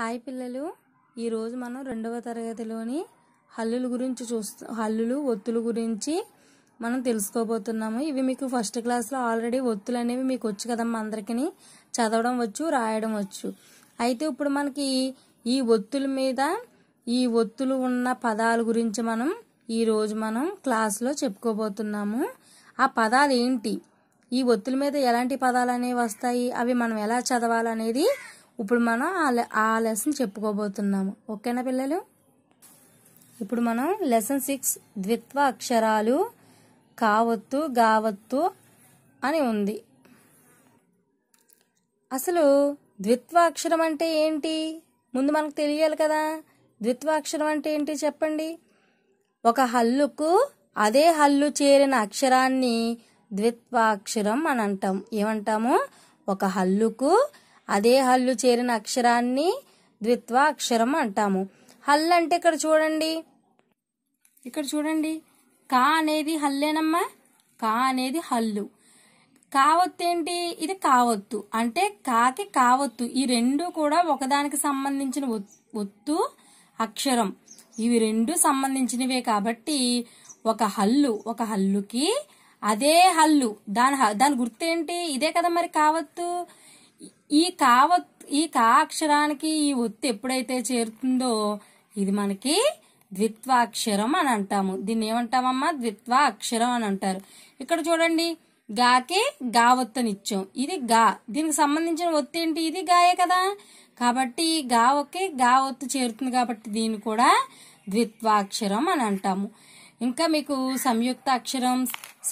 hi పిల్లలు ఈరోజు మనం రెండవ తరగతిలోని హల్లుల గురించి చూస్తూ హల్లులు ఒత్తులు గురించి మనం తెలుసుకోబోతున్నాము ఇవి మీకు ఫస్ట్ క్లాస్లో ఆల్రెడీ ఒత్తులు అనేవి మీకు వచ్చు కదమ్మా అందరికీ చదవడం వచ్చు రాయడం వచ్చు అయితే ఇప్పుడు మనకి ఈ ఒత్తుల మీద ఈ ఒత్తులు ఉన్న పదాల గురించి మనం ఈరోజు మనం క్లాస్లో చెప్పుకోబోతున్నాము ఆ పదాలు ఏంటి ఈ ఒత్తుల మీద ఎలాంటి పదాలు అనేవి వస్తాయి అవి మనం ఎలా చదవాలనేది ఇప్పుడు మనం ఆ లెసన్ చెప్పుకోబోతున్నాము ఓకేనా పిల్లలు ఇప్పుడు మనం లెసన్ సిక్స్ ద్విత్వ అక్షరాలు కావత్తు గావత్తు అని ఉంది అసలు ద్విత్వాక్షరం అంటే ఏంటి ముందు మనకు తెలియాలి కదా ద్విత్వాక్షరం అంటే ఏంటి చెప్పండి ఒక హల్లుకు అదే హల్లు చేరిన అక్షరాన్ని ద్విత్వాక్షరం అని అంటాం ఏమంటాము ఒక హల్లుకు అదే హల్లు చేరిన అక్షరాన్ని ద్విత్వ అక్షరం అంటాము హల్ అంటే ఇక్కడ చూడండి ఇక్కడ చూడండి కా అనేది హల్లేనమ్మా కా అనేది హల్లు కావత్తు ఏంటి ఇది కావత్తు అంటే కాకి కావత్తు ఈ రెండు కూడా ఒకదానికి సంబంధించిన ఒత్తు అక్షరం ఇవి రెండు సంబంధించినవే కాబట్టి ఒక హల్లు ఒక హల్లుకి అదే హల్లు దాని దాని గుర్తు ఏంటి ఇదే కదా మరి కావత్తు ఈ కావ ఈ కా అక్షరానికి ఈ ఒత్తి ఎప్పుడైతే చేరుతుందో ఇది మనకి ద్విత్వాక్షరం అని అంటాము దీన్ని ఏమంటామమ్మా ద్విత్వా అక్షరం అని అంటారు ఇక్కడ చూడండి గాకి గా ఒత్తనిచ్చాం ఇది గా దీనికి సంబంధించిన ఒత్తి ఏంటి ఇది గాయే కదా కాబట్టి గా ఒకే గా ఒత్తు చేరుతుంది కాబట్టి దీన్ని కూడా ద్విత్వాక్షరం అని అంటాము ఇంకా మీకు సంయుక్త అక్షరం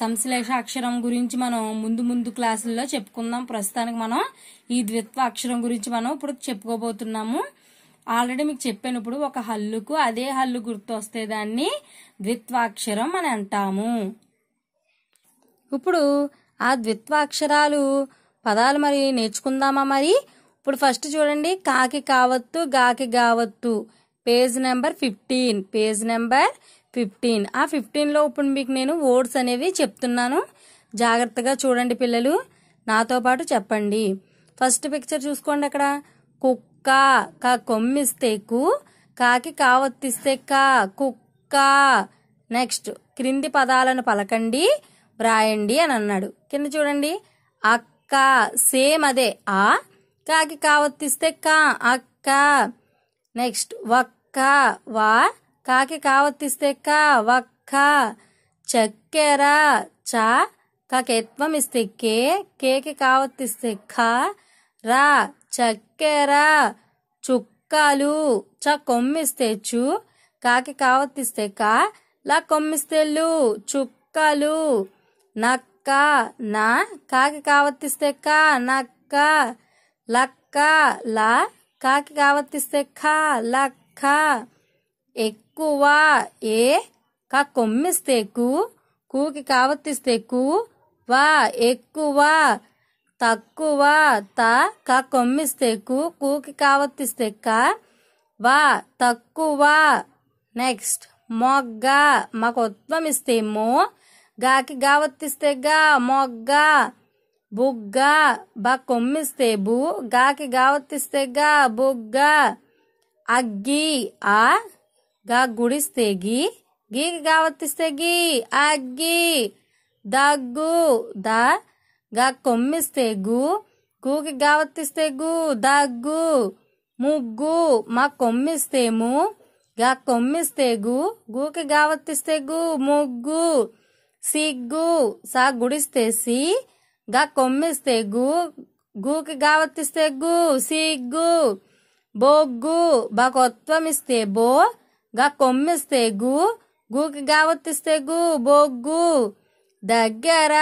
సంశ్లేష అక్షరం గురించి మనం ముందు ముందు క్లాసుల్లో చెప్పుకుందాం ప్రస్తుతానికి మనం ఈ ద్విత్వ అక్షరం గురించి మనం ఇప్పుడు చెప్పుకోబోతున్నాము ఆల్రెడీ మీకు చెప్పాను ఇప్పుడు ఒక హల్లుకు అదే హల్లు గుర్తు వస్తే దాన్ని ద్విత్వాక్షరం అని అంటాము ఇప్పుడు ఆ ద్విత్వాక్షరాలు పదాలు మరి నేర్చుకుందామా మరి ఇప్పుడు ఫస్ట్ చూడండి కాకి కావత్తు గాకి కావత్తు page number fifteen page number fifteen ఆ ఫిఫ్టీన్లో ఇప్పుడు మీకు నేను వర్డ్స్ అనేవి చెప్తున్నాను జాగ్రత్తగా చూడండి పిల్లలు నాతో పాటు చెప్పండి ఫస్ట్ పిక్చర్ చూసుకోండి అక్కడ కుక్క కా కొమ్మిస్తే కు కాకి కావత్తిస్తే కా కుక్క నెక్స్ట్ క్రింది పదాలను పలకండి వ్రాయండి అని అన్నాడు కింద చూడండి అక్క సేమ్ అదే ఆ కాకి కావత్తిస్తే కా అక్క నెక్స్ట్ వక్క వా కాకి కావత్తిస్తే కా వక్క చక్కెర చా కాకెత్వం ఇస్తే కే కేకి కావత్తిస్తే ఖా రా చక్కెర చుక్కలు చ కొమ్మిస్తే చు కాకి కావత్తిస్తే కా లా కొమ్మిస్తే లు చుక్కలు నక్క నా కాకి కావత్తిస్తే కా నక్క లక్క లా కాకి కావత్తిస్తే ఖా లక్క ఎక్కువ ఏ క కొమ్మిస్తే కూకి కావత్తిస్తే కు వా ఎక్కువ తక్కువ త క కొమ్మిస్తే కు కూకి కావత్తిస్తే క వా తక్కువ నెక్స్ట్ మొగ్గ మాకు ఉత్వం గాకి గావత్తిస్తే గా మొగ్గ బుగ్గ బ కొమ్మిస్తే బు గాకి గావత్తిస్తే గా బుగ్గ అగ్గి ఆ ಗುಡಿಸ್ತೇ ಗೀಗೆ ಗಾತ್ತಿತ್ತೇಗ ಅಗ್ಗಿ ದಗ್ಗು ಕೊಮ್ಮಿಸ್ತೇಗು ಕೂಗಿ ಗಾವತ್ತಿಸ್ತೇಗು ದಗ್ಗು ಮುಗ್ಗು ಮಾ ಗ ಕೊಮ್ಮಿಸ್ತೇಗು ಗೂಕಿ ಗಾವತ್ತಿಸ್ತೇಗು ಮುಗ್ಗು ಸಿಗ್ಗು ಗುಡಿಸ್ತೇಸಿ ಗ ಕೊಮ್ಮಿಸ್ತೇಗು ಗೂಕಿ ಗಾವತ್ತಿಸ್ತೇಗು ಸಿಗ್ಗು ಬೊಗ್ಗು ಬ ಬೋ గా కొమ్మిస్తే గు గూకి గావత్తిస్తే గు బొగ్గు దగ్గర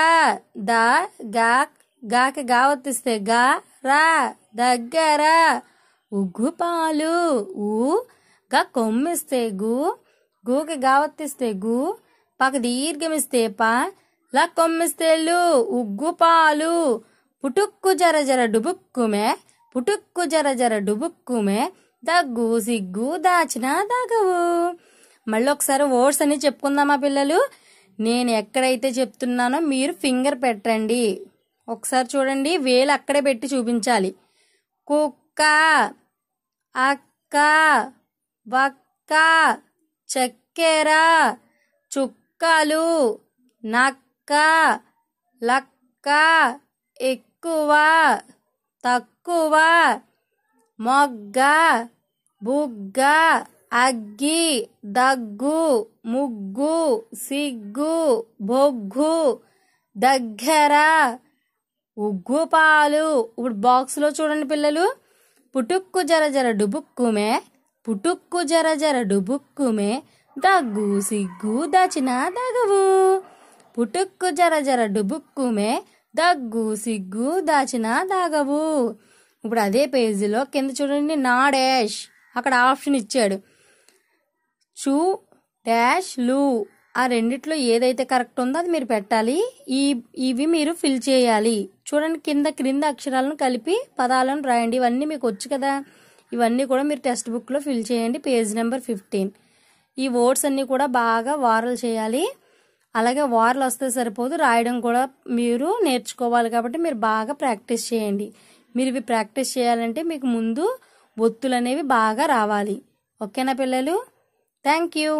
ద గా గాకి గావత్తిస్తే గా రా దగ్గర ఉగ్గుపాలు ఊ గా కొమ్మిస్తే గు గూకి గావత్తిస్తే గు పక్క దీర్ఘమిస్తే పా లా కొమ్మిస్తే ఉగ్గు ఉగ్గుపాలు పుటుక్కు జర జర డుబుక్కుమే పుటుక్కు జర జర డుబుక్కుమే దగ్గు సిగ్గు దాచినా దాగవు మళ్ళీ ఒకసారి వర్డ్స్ అని చెప్పుకుందామా పిల్లలు నేను ఎక్కడైతే చెప్తున్నానో మీరు ఫింగర్ పెట్టండి ఒకసారి చూడండి వేలు అక్కడే పెట్టి చూపించాలి కుక్క అక్క వక్క చక్కెర చుక్కలు నక్క లక్క ఎక్కువ తక్కువ మొగ్గ బుగ్గ అగ్గి దగ్గు ముగ్గు సిగ్గు బొగ్గు దగ్గర ఉగ్గుపాలు ఇప్పుడు బాక్స్లో చూడండి పిల్లలు పుటుక్కు జర జర డుబుక్కుమే పుటుక్కు జర జర డుబుక్కుమే దగ్గు సిగ్గు దచిన దగవు పుటుక్కు జర జర డుబుక్కుమే దగ్గు సిగ్గు దాచిన దాగవు ఇప్పుడు అదే పేజీలో కింద చూడండి నాడేష్ అక్కడ ఆప్షన్ ఇచ్చాడు చూ డాష్ లూ ఆ రెండిట్లో ఏదైతే కరెక్ట్ ఉందో అది మీరు పెట్టాలి ఈ ఇవి మీరు ఫిల్ చేయాలి చూడండి కింద క్రింద అక్షరాలను కలిపి పదాలను రాయండి ఇవన్నీ మీకు వచ్చు కదా ఇవన్నీ కూడా మీరు టెక్స్ట్ బుక్లో ఫిల్ చేయండి పేజ్ నెంబర్ ఫిఫ్టీన్ ఈ వర్డ్స్ అన్నీ కూడా బాగా వారలు చేయాలి అలాగే వారలు వస్తే సరిపోదు రాయడం కూడా మీరు నేర్చుకోవాలి కాబట్టి మీరు బాగా ప్రాక్టీస్ చేయండి మీరు ఇవి ప్రాక్టీస్ చేయాలంటే మీకు ముందు ఒత్తులనేవి బాగా రావాలి ఓకేనా పిల్లలు థ్యాంక్ యూ